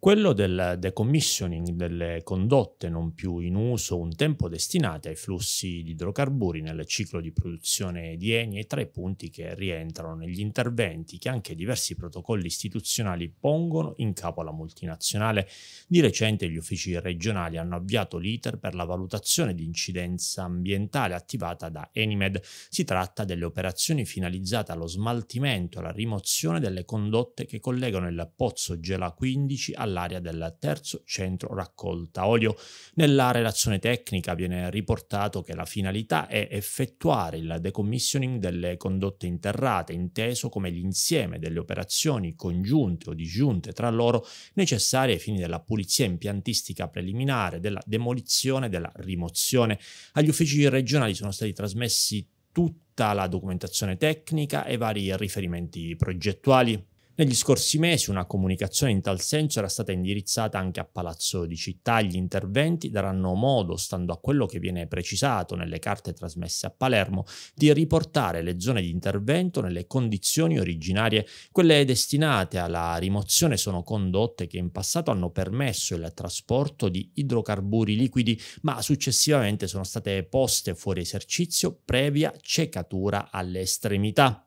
quello del decommissioning delle condotte non più in uso un tempo destinate ai flussi di idrocarburi nel ciclo di produzione di Eni e tra i punti che rientrano negli interventi che anche diversi protocolli istituzionali pongono in capo alla multinazionale. Di recente gli uffici regionali hanno avviato l'iter per la valutazione di incidenza ambientale attivata da Enimed. Si tratta delle operazioni finalizzate allo smaltimento e alla rimozione delle condotte che collegano il pozzo Gela 15 alla all'area del terzo centro raccolta olio. Nella relazione tecnica viene riportato che la finalità è effettuare il decommissioning delle condotte interrate, inteso come l'insieme delle operazioni congiunte o disgiunte tra loro necessarie ai fini della pulizia impiantistica preliminare, della demolizione e della rimozione. Agli uffici regionali sono stati trasmessi tutta la documentazione tecnica e vari riferimenti progettuali. Negli scorsi mesi una comunicazione in tal senso era stata indirizzata anche a Palazzo di Città. Gli interventi daranno modo, stando a quello che viene precisato nelle carte trasmesse a Palermo, di riportare le zone di intervento nelle condizioni originarie. Quelle destinate alla rimozione sono condotte che in passato hanno permesso il trasporto di idrocarburi liquidi, ma successivamente sono state poste fuori esercizio previa cecatura alle estremità.